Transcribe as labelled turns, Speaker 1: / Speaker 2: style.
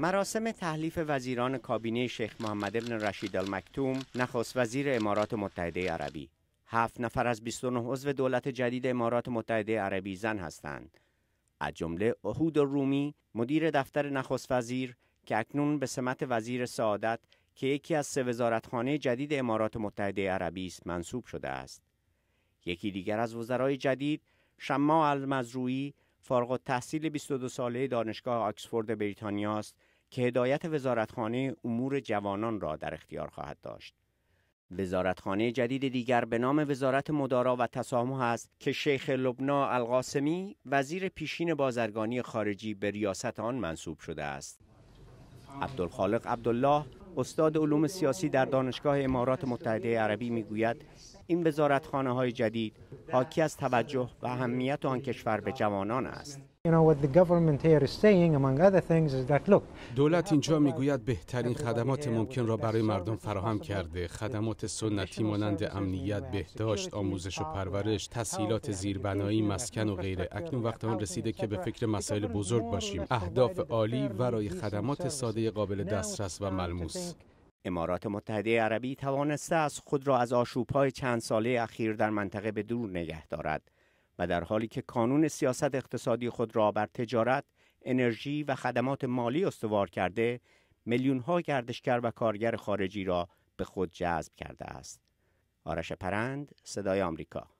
Speaker 1: مراسم تحلیف وزیران کابینه شیخ محمد ابن رشید المکتوم نخست وزیر امارات متحده عربی هفت نفر از 29 عضو دولت جدید امارات متحده عربی زن هستند از جمله اهود رومی مدیر دفتر نخست وزیر که اکنون به سمت وزیر سعادت که یکی از سه وزارتخانه جدید امارات متحده عربی است منصوب شده است یکی دیگر از وزرای جدید شما المزروی، فارغ التحصیل 22 ساله دانشگاه آکسفورد بریتانیا که هدایت وزارتخانه امور جوانان را در اختیار خواهد داشت. وزارتخانه جدید دیگر به نام وزارت مدارا و تسامح است که شیخ لبنا القاسمی وزیر پیشین بازرگانی خارجی به ریاست آن منصوب شده است. عبدالخالق عبدالله استاد علوم سیاسی در دانشگاه امارات متحده عربی میگوید این وزارتخانه های جدید حاکی از توجه و اهمیت آن کشور به جوانان است.
Speaker 2: دولت اینجا میگوید بهترین خدمات ممکن را برای مردم فراهم کرده خدمات سنتی مانند امنیت بهداشت آموزش و پرورش تسهیلات زیربنایی مسکن و غیره اکنون وقت آن رسیده که به فکر مسائل بزرگ باشیم اهداف عالی
Speaker 1: ورای خدمات ساده قابل دسترس و ملموس امارات متحده عربی توانسته از خود را از آشوبهای چند ساله اخیر در منطقه به دور نگه دارد و در حالی که کانون سیاست اقتصادی خود را بر تجارت، انرژی و خدمات مالی استوار کرده، ها گردشگر و کارگر خارجی را به خود جذب کرده است. آرش پرند، صدای آمریکا